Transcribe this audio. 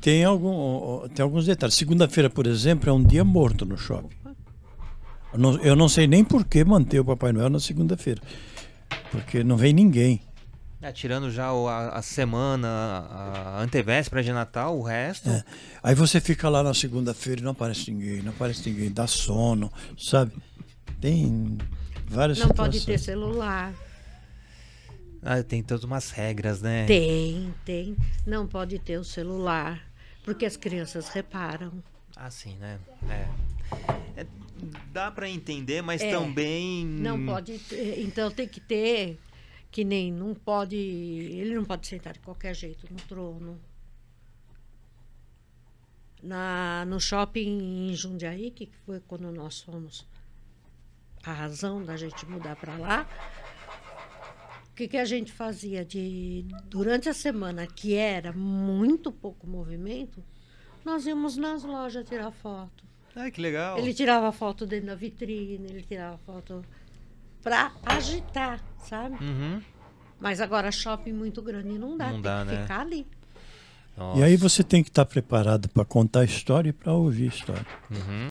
tem, algum, tem alguns detalhes. Segunda-feira, por exemplo, é um dia morto no shopping. Eu não, eu não sei nem por que manter o Papai Noel na segunda-feira. Porque não vem ninguém. É, tirando já a, a semana, a antevéspera de Natal, o resto. É. Aí você fica lá na segunda-feira e não aparece ninguém, não aparece ninguém, dá sono, sabe? Tem várias Não situações. pode ter celular. Ah, tem todas umas regras, né? Tem, tem. Não pode ter o celular porque as crianças reparam. Ah, sim, né? É. é dá para entender, mas é, também não pode. Então tem que ter que nem não pode. Ele não pode sentar de qualquer jeito no trono. Na, no shopping em Jundiaí, que foi quando nós fomos, a razão da gente mudar para lá que, que a gente fazia de durante a semana, que era muito pouco movimento, nós íamos nas lojas tirar foto. Ah, que legal. Ele tirava foto dentro da vitrine, ele tirava foto para agitar, sabe? Uhum. Mas agora shopping muito grande não dá, não tem dá, que né? ficar ali. Nossa. E aí você tem que estar tá preparado para contar a história e para ouvir a história. Uhum.